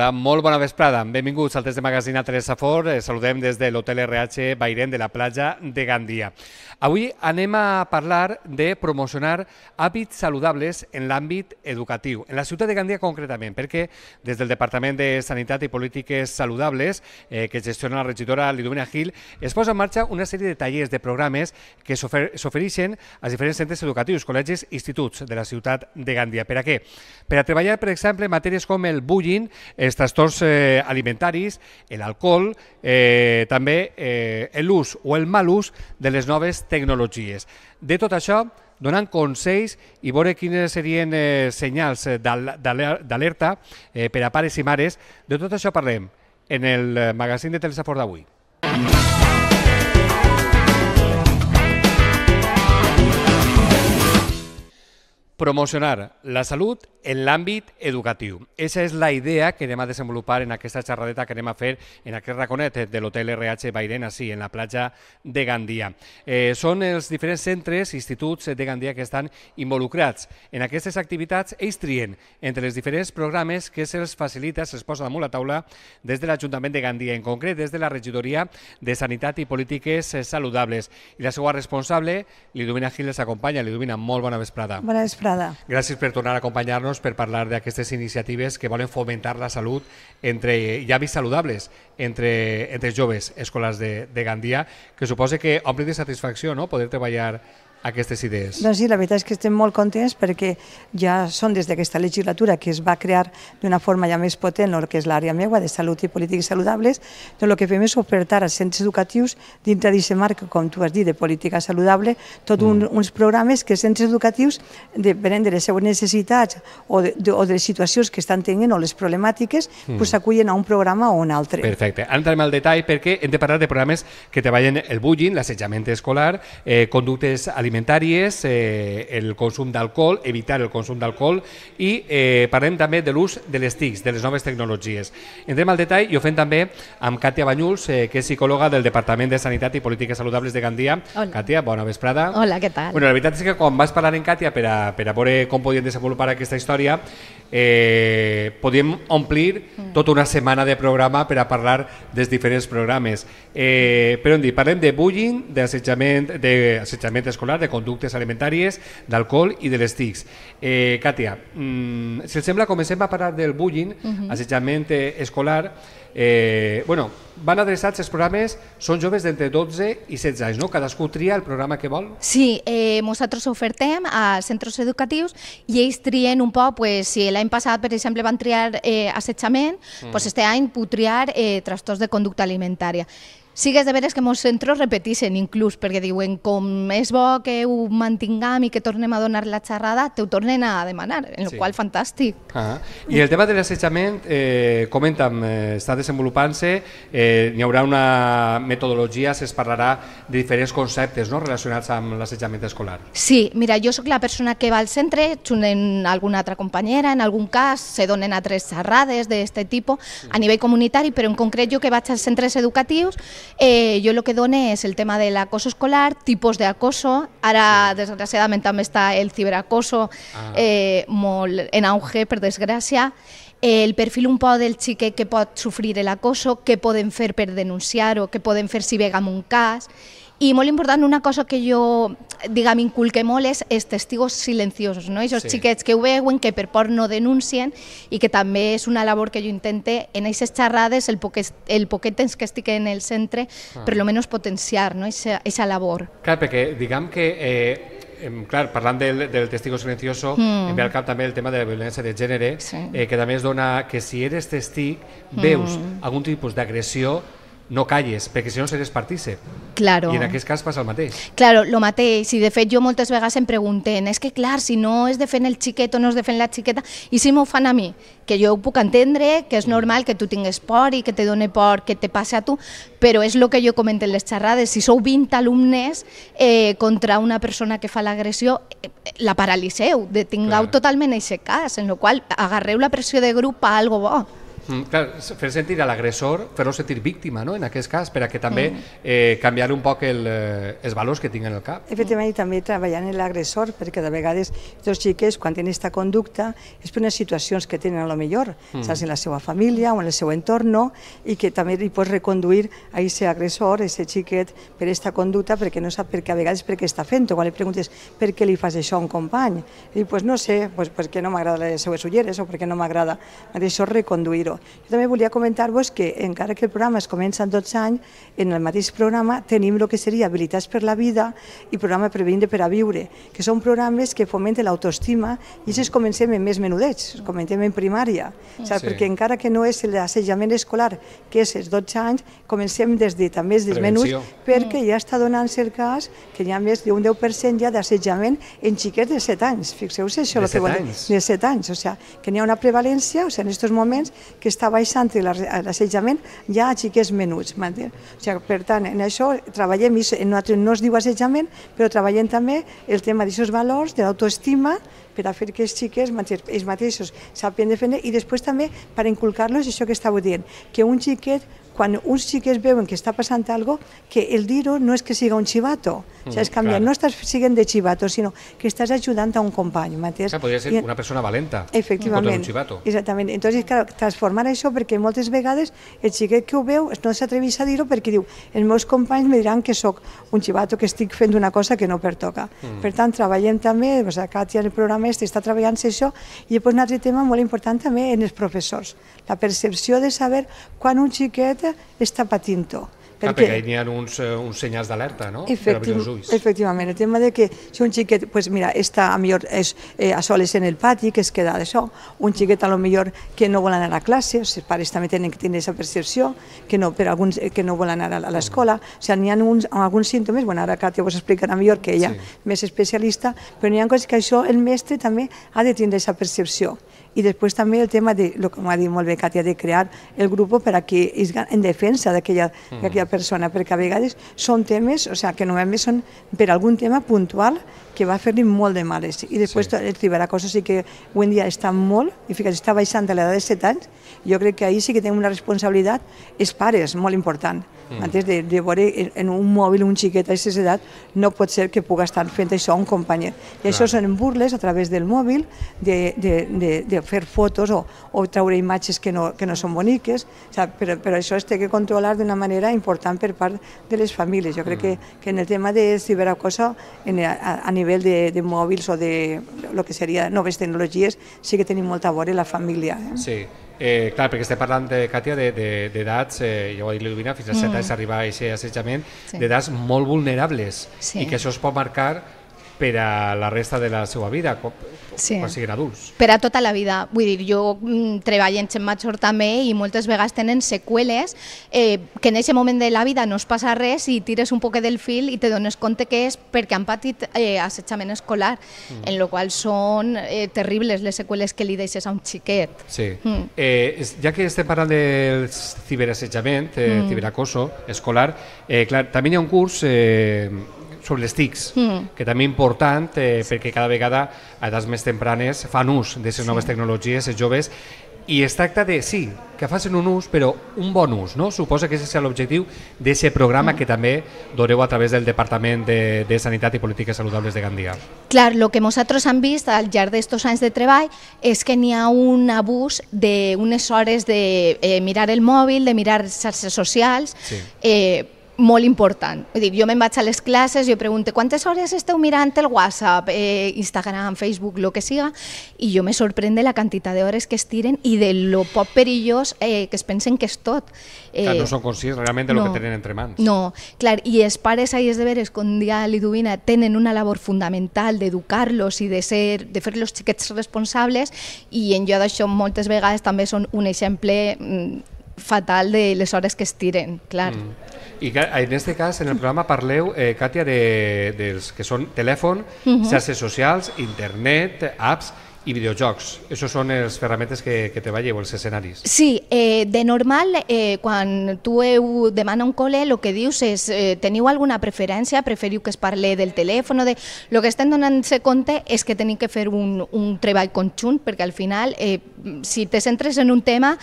Hola, molt bona vesprada. Benvinguts al test de magazine a Teresa Fort. Eh, saludem des de l'hotel RH Bairent de la platja de Gandia. Avui anem a parlar de promocionar hàbits saludables en l'àmbit educatiu, en la ciutat de Gandia concretament, perquè des del Departament de Sanitat i Polítiques Saludables, eh, que gestiona la regidora Lidomina Gil, es posa en marxa una sèrie de tallers, de programes que s'ofereixen als diferents centres educatius, col·legis i instituts de la ciutat de Gandia. Per a què? Per a treballar, per exemple, matèries com el bullying, els trastorns eh, alimentaris, l'alcohol, eh, també eh, l'ús o el mal ús de les noves tecnologies. De tot això, donant consells i veure quines serien eh, senyals eh, d'alerta eh, per a pares i mares. De tot això parlem en el eh, magazín de Telesafor d'avui. Mm -hmm. Promocionar la salut en l'àmbit educatiu. Esa és la idea que anem a desenvolupar en aquesta xerradeta que anem a fer en aquest raconet de l'hotel RH Bairena, sí, en la platja de Gandia. Eh, són els diferents centres, instituts de Gandia que estan involucrats. En aquestes activitats ells trien entre els diferents programes que se'ls facilita, se'ls posa damunt la taula des de l'Ajuntament de Gandia, en concret des de la Regidoria de Sanitat i Polítiques Saludables. I la seva responsable, l'Idomina Gil, les acompanya. L'Idomina, molt bona vesprada. Bona vesprada temporada. Gràcies per tornar a acompanyar-nos per parlar d'aquestes iniciatives que volen fomentar la salut entre i saludables entre, entre joves escolars de, de Gandia, que suposa que ompli de satisfacció no? poder treballar aquestes idees? Doncs sí, la veritat és que estem molt contents perquè ja són des d'aquesta legislatura que es va crear d'una forma ja més potent el que és l'àrea meua de salut i polítiques saludables, doncs el que fem és ofertar als centres educatius dintre d'aquest marc, com tu has dit, de política saludable, tot un, mm. uns programes que els centres educatius, depenent de les seues necessitats o de, de, o de les situacions que estan tenint o les problemàtiques, mm. pues, acullen a un programa o a un altre. Perfecte. Entrem al detall perquè hem de parlar de programes que treballen el bullying, l'assetjament escolar, eh, conductes alimentàries, alimentàries, eh, el consum d'alcohol, evitar el consum d'alcohol i eh, parlem també de l'ús de les TICs, de les noves tecnologies. Entrem al detall i ho fem també amb Càtia Banyuls, eh, que és psicòloga del Departament de Sanitat i Polítiques Saludables de Gandia. Hola. Càtia, bona vesprada. Hola, què tal? Bueno, la veritat és que quan vas parlant amb Càtia per a, per a veure com podien desenvolupar aquesta història, eh, podíem omplir mm. tota una setmana de programa per a parlar dels diferents programes. Eh, però en dir, parlem de bullying, d'assetjament escolar, de conductes alimentàries, d'alcohol i de les TICs. Eh, Càtia, mm, si et sembla, comencem a parlar del bullying, uh mhm. -huh. assetjament eh, escolar. Eh, bueno, van adreçats els programes, són joves d'entre 12 i 16 anys, no? Cadascú tria el programa que vol? Sí, eh, nosaltres ofertem als centres educatius i ells trien un poc, pues, si l'any passat, per exemple, van triar eh, assetjament, mm. pues, este any pot triar eh, trastorns de conducta alimentària. Sí que és de veres que molts centres repetixen inclús, perquè diuen com és bo que ho mantingam i que tornem a donar la xerrada, te ho tornen a demanar, en el sí. qual fantàstic. Ah I el tema de l'assetjament, eh, comenta'm, eh, està desenvolupant-se, eh, hi haurà una metodologia, es parlarà de diferents conceptes no, relacionats amb l'assetjament escolar. Sí, mira, jo sóc la persona que va al centre, junten alguna altra companyera, en algun cas se donen altres xerrades d'aquest tipus a nivell comunitari, però en concret jo que vaig als centres educatius Eh, yo lo que doné es el tema del acoso escolar, tipos de acoso. Ahora, desgraciadamente, también está el ciberacoso ah. eh, en auge, por desgracia, el perfil un poco del chique que puede sufrir el acoso, qué pueden hacer per denunciar o qué pueden hacer si vegan un cas, I molt important, una cosa que jo, diguem, inculque molt és els testigos silenciosos, no? Aquests sí. xiquets que ho veuen, que per por no denuncien i que també és una labor que jo intente en aquestes xerrades, el poquet, el poquet temps que estic en el centre, ah. per menos potenciar no? aquesta labor. Clar, perquè diguem que eh, clar, parlant del, del testigo silencioso, mm. em ve mm. al cap també el tema de la violència de gènere, sí. eh, que també es dona que si eres testic, veus mm. algun tipus d'agressió, no calles, perquè si no seràs partícip. Claro. I en aquest cas passa el mateix. Claro, lo mateix. I de fet jo moltes vegades em pregunten, és es que clar, si no es defen el xiquet o no es defen la xiqueta, i si m'ho fan a mi, que jo ho puc entendre, que és mm. normal que tu tingues por i que te done por que te passe a tu, però és el que jo comento en les xerrades, si sou 20 alumnes eh, contra una persona que fa l'agressió, eh, la paraliseu, detingueu claro. totalment aquest cas, en el qual agarreu la pressió de grup a algo bo. Mm, clar, fer sentir a l'agressor, fer-lo sentir víctima, no?, en aquest cas, per a que també mm. eh, canviar un poc el, eh, els valors que tinguen al cap. Efectivament, i també treballant en l'agressor, perquè de vegades els xiquets, quan tenen aquesta conducta, és per unes situacions que tenen a lo millor, mm. saps, en la seva família o en el seu entorn, i que també li pots reconduir a aquest agressor, a aquest xiquet, per aquesta conducta, perquè no sap per què, a vegades per què està fent o quan li preguntes per què li fas això a un company, i doncs pues, no sé, pues, perquè no m'agrada les seues ulleres o perquè no m'agrada, això reconduir però jo també volia comentar-vos que encara que el programa es comença en 12 anys, en el mateix programa tenim el que seria Habilitats per la Vida i Programa Previnde per a Viure, que són programes que fomenten l'autoestima i això es comencem en més menudets, es comencem en primària, mm. saps? Sí. perquè encara que no és l'assetjament escolar, que és els 12 anys, comencem des de també des dels perquè mm. ja està donant-se el cas que hi ha més d'un 10% ja d'assetjament en xiquets de 7 anys, fixeu-se això, de 7 anys. de 7 anys, o sigui, que n'hi ha una prevalència, o sigui, en aquests moments que està baixant l'assetjament ja a xiquets menuts. O sigui, per tant, en això treballem, i no es diu assetjament, però treballem també el tema d'aquests valors, de l'autoestima, per a fer que els xiquets ells mateixos sàpien defender i després també per inculcar-los això que estava dient, que un xiquet quan uns xiquets veuen que està passant algo, que el dir-ho no és que siga un xivato, mm, saps? canvia, clar. no estàs siguent de xivato, sinó que estàs ajudant a un company, mateix. Clar, podria ser I... una persona valenta, efectivament, un xivato. Exactament, entonces, clar, transformar això perquè moltes vegades el xiquet que ho veu no s'atreveix a dir-ho perquè diu, els meus companys me diran que sóc un xivato, que estic fent una cosa que no pertoca. Mm. Per tant, treballem també, o sigui, Càtia en el programa este està treballant-se això, i després un altre tema molt important també en els professors, la percepció de saber quan un xiquet Espanya està patint ho. Perquè, perquè hi ha uns, eh, uns senyals d'alerta, no? Efectiv, efectivament, el tema de que si un xiquet, pues mira, està a millor és, eh, a soles en el pati, que es queda d'això, un xiquet a lo millor que no vol anar a classe, els pares també tenen que tenir aquesta percepció, que no, per alguns, eh, que no vol anar a l'escola, o sigui, n'hi ha uns, alguns símptomes, bueno, ara Càtia vos explicarà millor que ella, sí. més especialista, però n'hi ha coses que això el mestre també ha de tindre aquesta percepció i després també el tema, de, el que m'ha dit molt bé Càtia, de crear el grup per a qui és en defensa d'aquella mm. persona, perquè a vegades són temes, o sigui, que només són per algun tema puntual que va fer-li molt de males. I després sí. el ciberacoso sí que avui en dia està molt, i fica't, està baixant a l'edat de 7 anys, jo crec que ahir sí que tenim una responsabilitat, els pares, molt important. Mm. Antes De, de veure en un mòbil un xiquet a aquesta edat, no pot ser que pugui estar fent això un company. I Clar. això són burles a través del mòbil, de, de, de, de fer fotos o, o treure imatges que no, que no són boniques, o sigui, però, però això es té que controlar d'una manera important per part de les famílies. Jo crec mm. que, que en el tema de ciberacoso, en, a, a nivell nivell de, de mòbils o de lo que seria noves tecnologies, sí que tenim molta vora la família. Eh? Sí, Eh, clar, perquè estem parlant, de, Càtia, d'edats, de, de, eh, ja ho ha dit l'Ilvina, fins a 7 mm. anys arribar a aquest assetjament, sí. d'edats molt vulnerables sí. i que això es pot marcar per a la resta de la seva vida, com, sí. quan siguin adults. Per a tota la vida. Vull dir, jo mm, treballo en Xen Major també i moltes vegades tenen seqüeles eh, que en aquest moment de la vida no es passa res i tires un poc del fil i te dones compte que és perquè han patit eh, assetjament escolar, mm. en la qual són eh, terribles les seqüeles que li deixes a un xiquet. Sí. Mm. Eh, ja que estem parlant del ciberassetjament, eh, mm. ciberacoso escolar, eh, clar, també hi ha un curs eh, sobre les TICs, mm. que també important eh, perquè cada vegada a edats més tempranes fan ús de les sí. noves tecnologies, els joves, i es tracta de, sí, que facin un ús, però un bon ús, no? Suposa que aquest és l'objectiu d'aquest programa mm. que també doreu a través del Departament de, de Sanitat i Polítiques Saludables de Gandia. Clar, el que nosaltres hem vist al llarg d'aquests anys de treball és que n'hi ha un abús d'unes hores de eh, mirar el mòbil, de mirar xarxes socials, sí. eh, molt important. Vull dir, jo me'n vaig a les classes, jo pregunto quantes hores esteu mirant el WhatsApp, eh, Instagram, Facebook, lo que siga, i jo me sorprende la quantitat d'hores que estiren i de lo poc perillós eh, que es pensen que és tot. Eh, clar, no són conscients realment de no, lo que tenen entre mans. No, clar, i els pares és de veres, com dia Lidovina, tenen una labor fundamental d'educar-los i de, ser, de fer-los xiquets responsables i en jo d'això moltes vegades també són un exemple mm, fatal de les hores que es tiren, clar. Mm. I en aquest cas, en el programa parleu, eh, Càtia, de, dels que són telèfon, uh mhm. -huh. xarxes socials, internet, apps, i videojocs. Això són les ferramentes que, que te treballeu, els escenaris. Sí, eh, de normal, eh, quan tu heu demana un col·le, el que dius és, eh, teniu alguna preferència, preferiu que es parli del telèfon, de... el que estem donant-se compte és que tenim que fer un, un treball conjunt, perquè al final, eh, si te centres en un tema,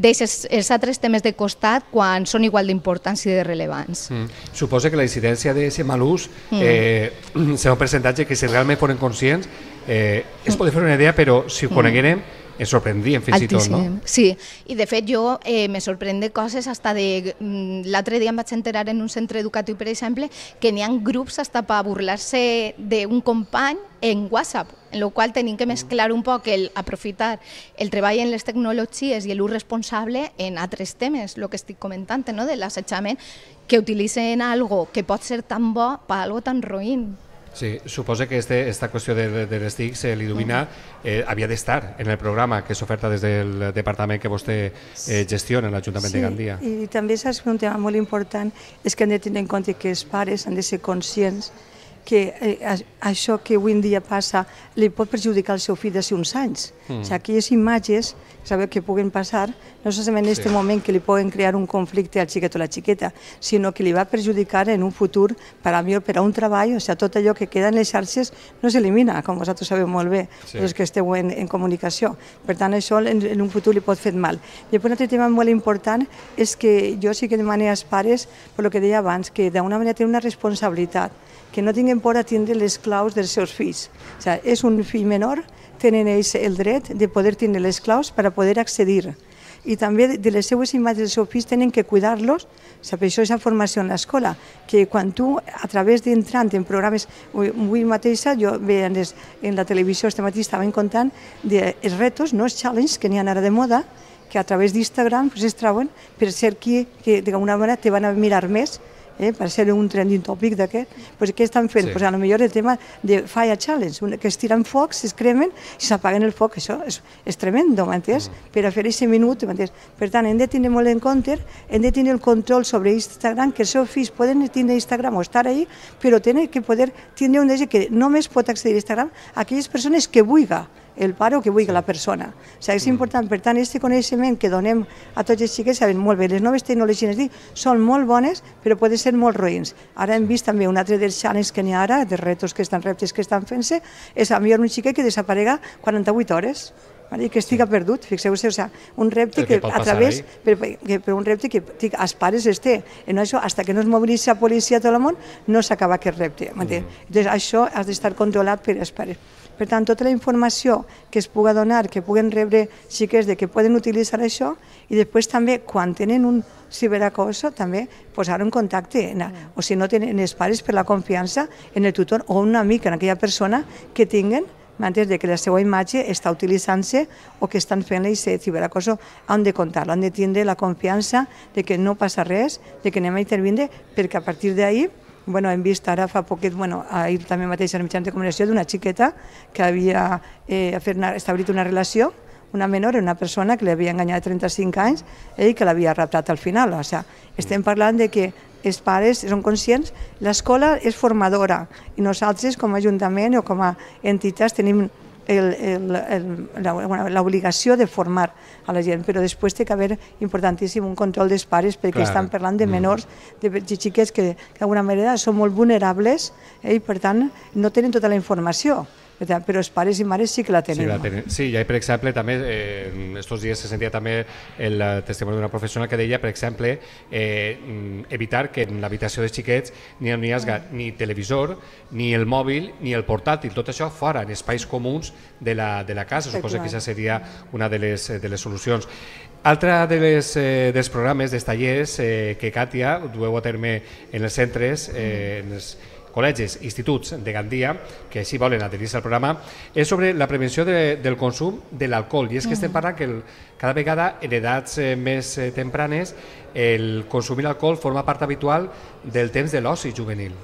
deixes els altres temes de costat quan són igual d'importants i de rellevants. Mm. Suposa que la incidència d'aquest mal ús mm. eh, serà un percentatge que si realment foren conscients Eh, es podeu fer una idea, però si ho coneguérem, ens sorprendríem fins Altíssim. i tot, no? Sí, i de fet jo eh, me sorprèn de coses hasta de... Mm, l'altre dia em vaig enterar en un centre educatiu, per exemple, que n'hi ha grups hasta per burlar-se d'un company en WhatsApp, en el qual tenim que mesclar un poc el aprofitar el treball en les tecnologies i l'ús responsable en altres temes, el que estic comentant, no? de l'assetjament, que utilitzen algo que pot ser tan bo per algo tan roïn. Sí, suposa que este, esta qüestió de, de, de les TIC, eh, l'Idovina, eh, havia d'estar en el programa que s'oferta des del departament que vostè eh, gestiona, en l'Ajuntament sí, de Gandia. Sí, i també saps que un tema molt important és que han de tenir en compte que els pares han de ser conscients que eh, això que avui en dia passa li pot perjudicar al seu fill de ser uns anys. Mm. O sigui, aquelles imatges saber què puguen passar, no solament en aquest moment que li poden crear un conflicte al xiquet o la xiqueta, sinó que li va perjudicar en un futur per a millor per a un treball, o sigui, tot allò que queda en les xarxes no s'elimina, com vosaltres sabeu molt bé, sí. els que esteu en, en comunicació. Per tant, això en, en un futur li pot fer mal. I un altre tema molt important és que jo sí que demane als pares, per que deia abans, que d'una manera tenen una responsabilitat, que no tinguin por a tindre les claus dels seus fills. O sigui, és un fill menor, tenen ells el dret de poder tenir les claus per a poder accedir i també de les seues imatges dels seus fills tenen que cuidar-los. Això és la formació en l'escola, que quan tu, a través d'entrant en programes, avui mateixa, jo veia en la televisió este matí estàvem contant dels retos, no els challenges que n'hi ha ara de moda, que a través d'Instagram pues, es troben per ser qui, que d'alguna manera te van a mirar més eh, per ser un trending topic d'aquest, pues, què estan fent? Sí. Pues, a lo millor el tema de fire challenge, que es tiren focs, es cremen i s'apaguen el foc, això és, és tremendo, m'entens? Mm. -hmm. Per a fer aquest minut, m'entens? Per tant, hem de tenir molt en compte, hem de tenir el control sobre Instagram, que els seus fills poden tenir Instagram o estar ahí, però tenen que poder tenir un desig que només pot accedir a Instagram aquelles persones que vulgui el pare o que vulgui la persona. O sigui, és mm. important, per tant, aquest coneixement que donem a tots els xiquets saben molt bé. Les noves tecnologies dic, són molt bones, però poden ser molt roïns. Ara hem vist també un altre dels xanes que n'hi ha ara, de retos que estan, reptes que estan fent-se, és millor un xiquet que desaparega 48 hores i que estiga perdut, fixeu-se, o sea, un repte que, a través, per, que, per un repte que tic, els pares este, en això, hasta que no es mobilitza policia a tot el món, no s'acaba aquest repte, m'entens? Mm. Entonces, això has d'estar controlat per els pares. Per tant, tota la informació que es puga donar, que puguen rebre xiquets de que poden utilitzar això i després també quan tenen un ciberacoso també posar en contacte en, mm. o si no tenen els pares per la confiança en el tutor o un amic, en aquella persona que tinguen mentre de que la seva imatge està utilitzant-se o que estan fent aquest ciberacoso, han de contar han de tindre la confiança de que no passa res, de que anem a intervindre, perquè a partir d'ahir bueno, hem vist ara fa poquet, bueno, ahir també mateix en mitjans de comunicació, d'una xiqueta que havia eh, fet una, establit una relació, una menor, una persona que li havia enganyat 35 anys i que l'havia raptat al final. O sigui, estem parlant de que els pares són conscients, l'escola és formadora i nosaltres com a ajuntament o com a entitats tenim l'obligació de formar a la gent, però després té que haver importantíssim un control dels pares perquè estan parlant de mm. menors, de, xiquets que d'alguna manera són molt vulnerables eh, i per tant no tenen tota la informació però els pares i mares sí que la tenen. Sí, la tenen. sí i per exemple, també, eh, estos dies se sentia també el eh, testimoni d'una professional que deia, per exemple, eh, evitar que en l'habitació dels xiquets ni hi hagi mm. ni televisor, ni el mòbil, ni el portàtil, tot això fora, en espais comuns de la, de la casa, suposo que aquesta seria una de les, eh, de les solucions. Altra de les, eh, dels programes, dels tallers eh, que Càtia dueu a terme en els centres, eh, mm. en els col·legis, instituts de Gandia, que així volen adherir-se al programa, és sobre la prevenció de, del consum de l'alcohol. I és que estem mm. parlant que el, cada vegada en edats eh, més eh, tempranes el consumir alcohol forma part habitual del temps de l'oci juvenil.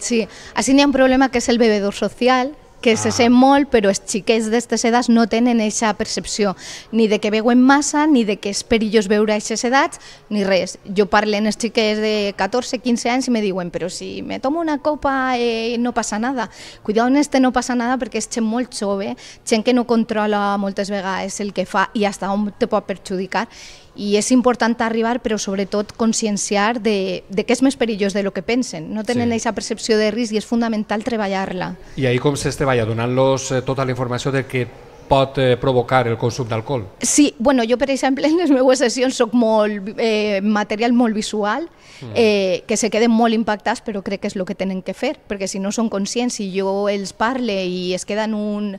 Sí, així n'hi ha un problema que és el bebedor social, que ah. se sent molt, però els xiquets d'aquestes edats no tenen aquesta percepció, ni de que veuen massa, ni de que és perillós veure aquestes edats, ni res. Jo amb els xiquets de 14, 15 anys i me diuen, però si me tomo una copa eh, no passa nada. Cuidado amb este no passa nada perquè és gent molt jove, gent que no controla moltes vegades el que fa i hasta on te pot perjudicar i és important arribar, però sobretot conscienciar de, de què és més perillós de lo que pensen. No tenen aquesta percepció de risc i és fundamental treballar-la. I ahí com s'es treballa? Donant-los eh, tota la informació de que pot eh, provocar el consum d'alcohol? Sí, bueno, jo per exemple en les meues sessions soc molt, eh, material molt visual, mm. eh, que se queden molt impactats, però crec que és el que tenen que fer, perquè si no són conscients, si jo els parle i es queden un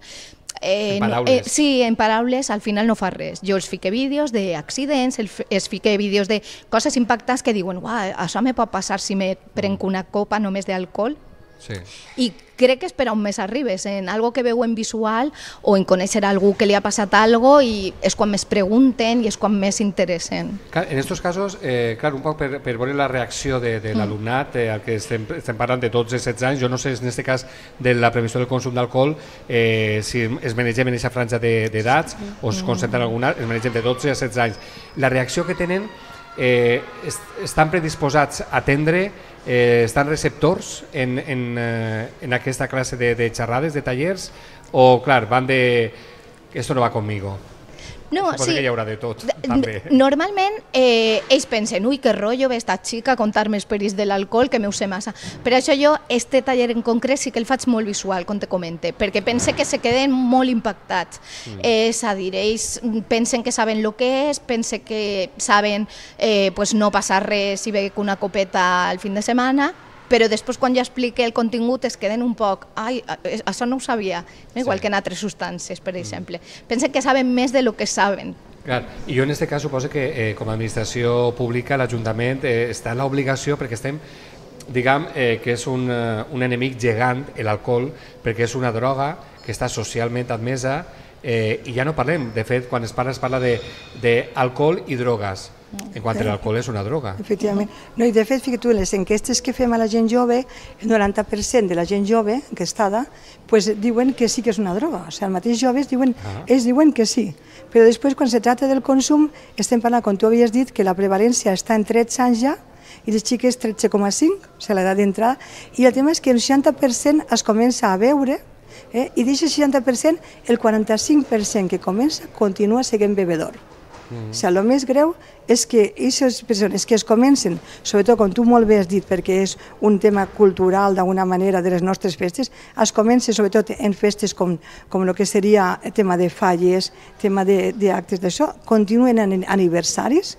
en, en eh, paraules. eh, sí, en paraules al final no fa res. Jo els fique vídeos d'accidents, els fique vídeos de coses impactants que diuen uau, això me pot passar si me prenc mm. una copa només d'alcohol Sí. I crec que espera un més arribes eh? en algo que veu en visual o en conèixer algú que li ha passat algo i és quan més pregunten i és quan més interessen. En aquests casos, eh, clar, un poc per, per veure la reacció de, de mm. l'alumnat, eh, que estem, estem parlant de 12-16 anys, jo no sé en aquest cas de la previsió del consum d'alcohol eh, si es manegem en aquesta franja d'edats de, o es mm. en alguna, es manegem de 12 a 16 anys. La reacció que tenen eh, est estan predisposats a atendre Eh, ¿Están receptores en, en, eh, clase en aquesta de, de de talleres? o, claro, van de... Esto no va conmigo. No, Suposo sí. que hi haurà de tot, també. Normalment eh, ells pensen, ui, que rotllo ve esta xica a contar-me els perills de l'alcohol, que m'ho sé massa. Per això jo, este taller en concret sí que el faig molt visual, com te comente, perquè pense que se queden molt impactats. Mm. Eh, és a dir, ells pensen que saben lo que és, pense que saben eh, pues no passar res si ve una copeta al fin de setmana, però després quan ja explique el contingut es queden un poc, ai, eh, això no ho sabia, no? igual sí. que en altres substàncies, per mm. exemple. Mm. Pensen que saben més de lo que saben, Clar, i jo en aquest cas suposo que eh, com a administració pública l'Ajuntament eh, està en l'obligació perquè estem diguem eh, que és un, eh, un enemic gegant l'alcohol perquè és una droga que està socialment admesa eh, i ja no parlem, de fet quan es parla es parla d'alcohol i drogues en quant a l'alcohol és una droga. Efectivament. No, I de fet, fica tu, en les enquestes que fem a la gent jove, el 90% de la gent jove enquestada pues, diuen que sí que és una droga. O sigui, els mateixos joves diuen, ah. ells diuen que sí. Però després, quan se tracta del consum, estem parlant, com tu havies dit, que la prevalència està en 13 anys ja, i les xiques 13,5, o sigui, l'edat d'entrada, i el tema és que el 60% es comença a veure, eh? i d'aquest 60%, el 45% que comença continua seguint bebedor. Mm. O sigui, el més greu és que aquestes persones que es comencen, sobretot com tu molt bé has dit, perquè és un tema cultural d'alguna manera de les nostres festes, es comencen sobretot en festes com, com el que seria tema de falles, tema d'actes d'això, continuen en aniversaris.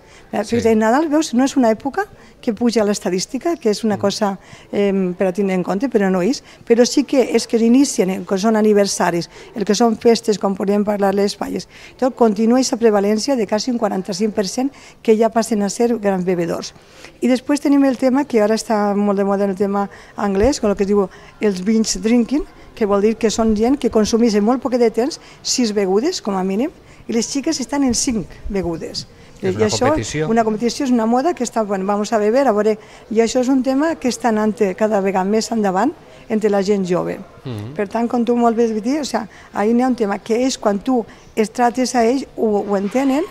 Sí. En Nadal, veus, no és una època que puja l'estadística, que és una mm. cosa per a tindre en compte, però no és, però sí que és que s'inicien el que són aniversaris, el que són festes, com podríem parlar les falles, tot continua aquesta prevalència de quasi un 45% que ja passen a ser grans bebedors. I després tenim el tema, que ara està molt de moda el tema anglès, amb el que es diu els binge drinking, que vol dir que són gent que consumeix en molt poc de temps sis begudes, com a mínim, i les xiques estan en cinc begudes que eh, és una I això, competició. una competició és una moda que està, bueno, vamos a beber, a veure, i això és un tema que està anant eh, cada vegada més endavant entre la gent jove. Mm -hmm. Per tant, com tu molt bé has dit, o sigui, sea, ahir n'hi ha un tema que és quan tu es trates a ells, ho, ho entenen,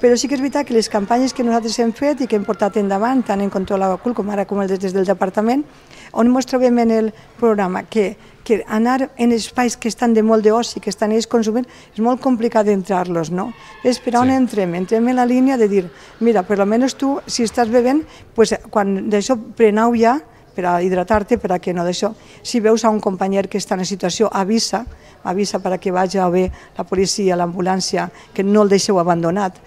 però sí que és veritat que les campanyes que nosaltres hem fet i que hem portat endavant, tant en Control Abacul com ara com des del departament, on ens trobem en el programa que, que anar en espais que estan de molt d'oci, que estan ells consumint, és molt complicat entrar-los, no? És per on sí. entrem, entrem en la línia de dir, mira, per almenys tu, si estàs bevent, pues, quan d'això prenau ja, per a hidratar-te, per a que no d'això. Si veus a un company que està en situació, avisa, avisa per a que vagi o bé la policia, l'ambulància, que no el deixeu abandonat.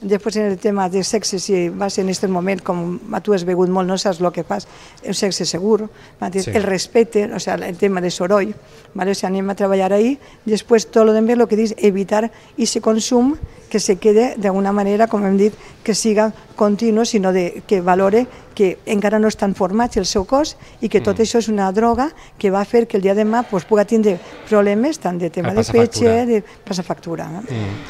Després en el tema de sexe, si vas en aquest moment, com tu has begut molt, no saps el que fas, el sexe segur, sí. el respecte, o sea, el tema de soroll, ¿vale? o sea, anem a treballar ahí, després tot lo demás, lo que dius, evitar se consum que se quede d'alguna manera, com hem dit, que siga continu, sinó de, que valore que encara no estan formats el seu cos i que tot mm. això és una droga que va fer que el dia de demà pues, puga tindre problemes tant de tema de fetge, de passafactura. No? Mm.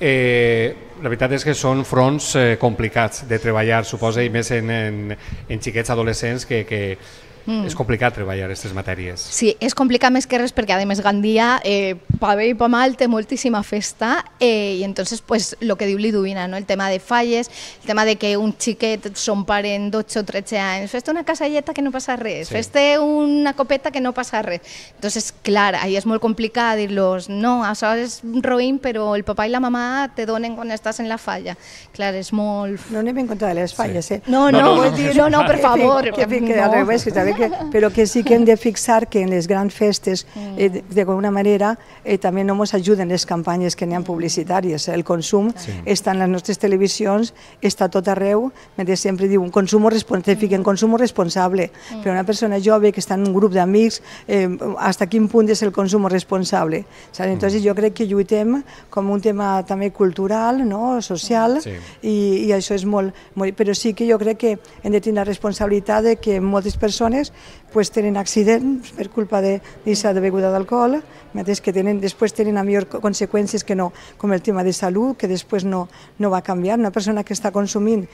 Eh, la veritat és que són fronts eh, complicats de treballar, suposa, i més en, en, en xiquets adolescents que, que, Mm. És complicat treballar aquestes matèries. Sí, és complicat més que res perquè, a més, Gandia eh, ...para y y para mal te muchísima festa ...y eh, entonces pues, lo que diu Liduina... no? el tema de falles, el tema de que un chiquete son paren en o 13 años... ...feste una casalleta que no pasa res, sí. una copeta que no pasa red Entonces, claro, ahí es muy complicado... y los no, sabes un ruin... ...pero el papá y la mamá te donen ...cuando estás en la falla. claro, es muy... No me he eh? No, no, no, no, favor. ...pero que, que, que sí que han de fixar que en las grandes festes, mm. eh, ...de alguna manera, eh, també no ens ajuden les campanyes que n'hi ha publicitàries. Eh. El consum sí. està en les nostres televisions, està tot arreu, mentre sempre diu un consum responsable, fiquen consum responsable, mm. però una persona jove que està en un grup d'amics, eh, hasta quin punt és el consum responsable? Saps? Entonces mm. jo crec que lluitem com un tema també cultural, no? social, sí. i, i això és molt, molt... Però sí que jo crec que hem de tenir la responsabilitat de que moltes persones pues, tenen accidents per culpa d'aquesta de, beguda d'alcohol, mateix que tenen, després tenen a millor conseqüències que no, com el tema de salut, que després no, no va canviar. Una persona que està consumint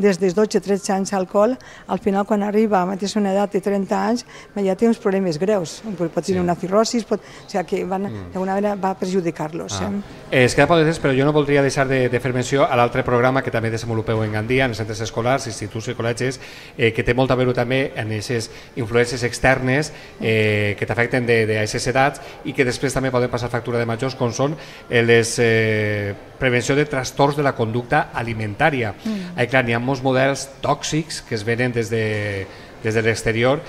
des dels 12 o 13 anys alcohol, al final quan arriba a mateix una edat de 30 anys, ja té uns problemes greus, pot tenir sí. una cirrosi, pot, o sigui que van, mm. d'alguna manera va perjudicar-los. Ah. Eh? Es queda poc però jo no voldria deixar de, de fer menció a l'altre programa que també desenvolupeu en Gandia, en els centres escolars, instituts i col·legis, eh, que té molt a veure també en aquestes influències influències externes eh, que t'afecten d'aquestes edats i que després també poden passar factura de majors, com són eh, les eh, prevenció de trastorns de la conducta alimentària. Mm. Eh, clar, hi ha molts models tòxics que es venen des de des de l'exterior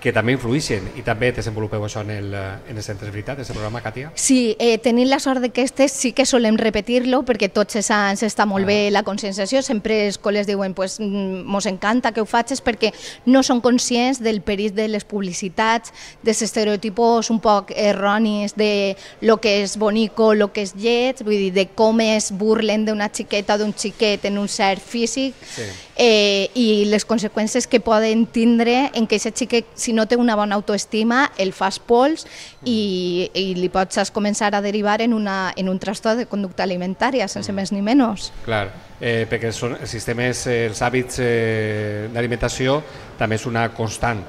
que també influïxen i també desenvolupeu això en, el, eh, en el centre, de veritat, en el programa, Càtia? Sí, eh, tenim la sort de que este sí que solem repetir-lo perquè tots els anys està molt ah. bé la conscienciació, sempre els col·les diuen pues, mm, mos encanta que ho facis perquè no són conscients del perill de les publicitats, dels estereotipos un poc erronis de lo que és bonico, lo que és lleig, vull dir, de com es burlen d'una xiqueta o d'un xiquet en un cert físic, sí eh, i les conseqüències que poden tindre en que aquest xiquet, si no té una bona autoestima, el fas pols i, i li pots començar a derivar en, una, en un trastorn de conducta alimentària, sense mm. més ni menys. Clar, eh, perquè són els sistemes, eh, els hàbits eh, d'alimentació també és una constant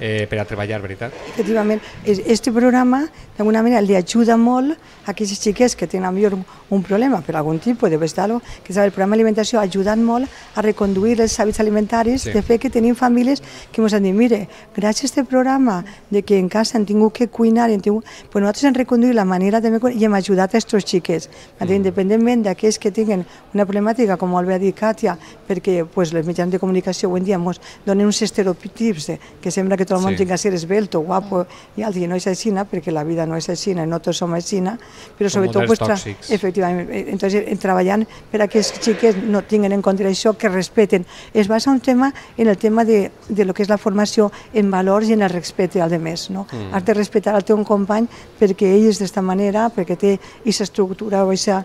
eh, per a treballar, veritat? Efectivament, este programa d'alguna manera li ajuda molt a aquests xiquets que tenen millor un problema per algun tipus de vestal, que és el programa d'alimentació ajudant molt a reconduir els hàbits alimentaris, sí. de fer que tenim famílies que ens han dit, mire, gràcies a aquest programa de que en casa han tingut que cuinar, i tingut... pues nosaltres hem reconduït la manera també i hem ajudat a aquests xiquets, mm. independentment d'aquells que tinguen una problemàtica, com molt bé ha dit Càtia, perquè pues, les mitjans de comunicació avui en dia ens donen uns estereotips que sembla que que tot el món tinga ser esbelto, guapo i altre, no és aixina, perquè la vida no és i eh, eh, no tots som aixina, però sobretot pues, tòxics. efectivament, entonces, en treballant per a que els xiquets no tinguin en compte això, que respeten. Es basa un tema en el tema de, de lo que és la formació en valors i en el respecte al demés. No? Mm. Has de respetar al teu company perquè ell és d'esta manera, perquè té aquesta estructura o aquesta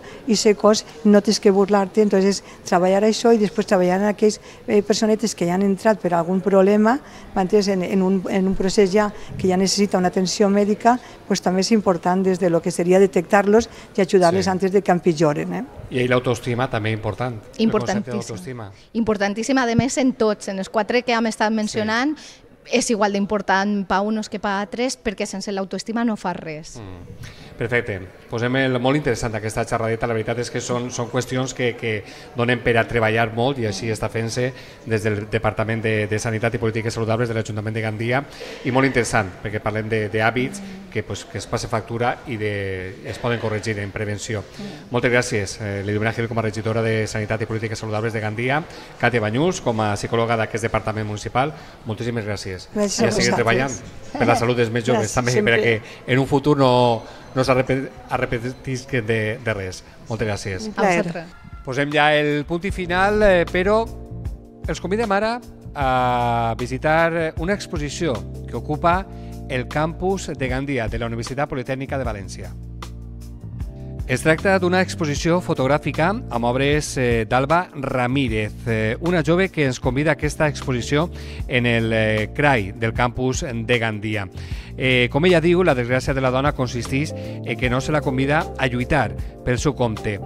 cosa, no tens que burlar-te, entonces treballar això i després treballar en aquells eh, personetes que ja han entrat per algun problema, m'entens, en, en un un, en un procés ja que ja necessita una atenció mèdica, pues, doncs també és important des de lo que seria detectar-los i ajudar-los sí. antes de que empitjoren. Eh? I ahí l'autoestima també és important. Importantíssima. Importantíssima, a més, en tots, en els quatre que hem estat mencionant, sí. és igual d'important pa unos que pa altres, perquè sense l'autoestima no fa res. Mm. Perfecte. Posem el, molt interessant aquesta xerradeta, la veritat és que són, són qüestions que, que donen per a treballar molt i així està fent-se des del Departament de, de Sanitat i Polítiques Saludables de l'Ajuntament de Gandia i molt interessant perquè parlem d'hàbits que, pues, que es passa factura i de, es poden corregir en prevenció. Moltes gràcies, eh, Lidia Àngel com a regidora de Sanitat i Polítiques Saludables de Gandia, Càtia Banyús com a psicòloga d'aquest Departament Municipal, moltíssimes gràcies. Gràcies I a, a seguir treballant per la salut dels més joves gràcies, també, sempre. perquè en un futur no, no us arrepentis de, de res. Moltes gràcies. Posem ja el punt i final, eh, però els convidem ara a visitar una exposició que ocupa el campus de Gandia de la Universitat Politècnica de València. Es tracta d'una exposició fotogràfica amb obres eh, d'Alba Ramírez, eh, una jove que ens convida a aquesta exposició en el eh, CRAI del campus de Gandia. Eh, com ella diu, la desgràcia de la dona consisteix en que no se la convida a lluitar pel seu compte.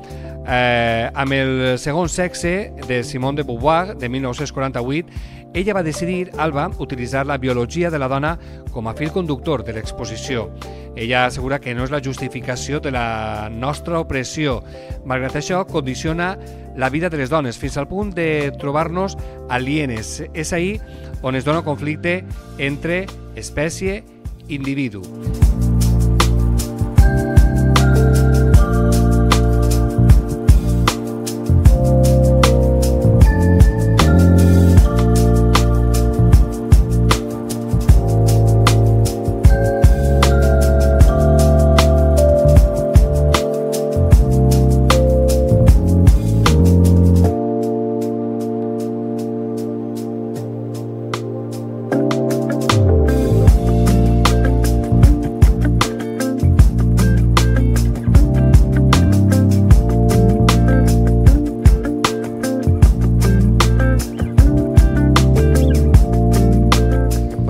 Eh, amb el segon sexe de Simone de Beauvoir, de 1948, ella va decidir, Alba, utilitzar la biologia de la dona com a fil conductor de l'exposició. Ella assegura que no és la justificació de la nostra opressió. Malgrat això, condiciona la vida de les dones fins al punt de trobar-nos alienes. És ahir on es dona conflicte entre espècie i individu.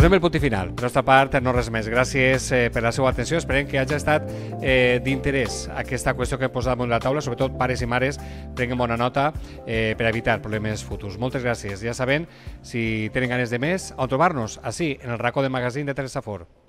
posem el punt i final. Per nostra part, no res més. Gràcies eh, per la seva atenció. Esperem que hagi estat eh, d'interès aquesta qüestió que hem posat damunt la taula. Sobretot, pares i mares, prenguin bona nota eh, per evitar problemes futurs. Moltes gràcies. Ja saben, si tenen ganes de més, a trobar-nos així, en el racó de magazín de Teresa Ford.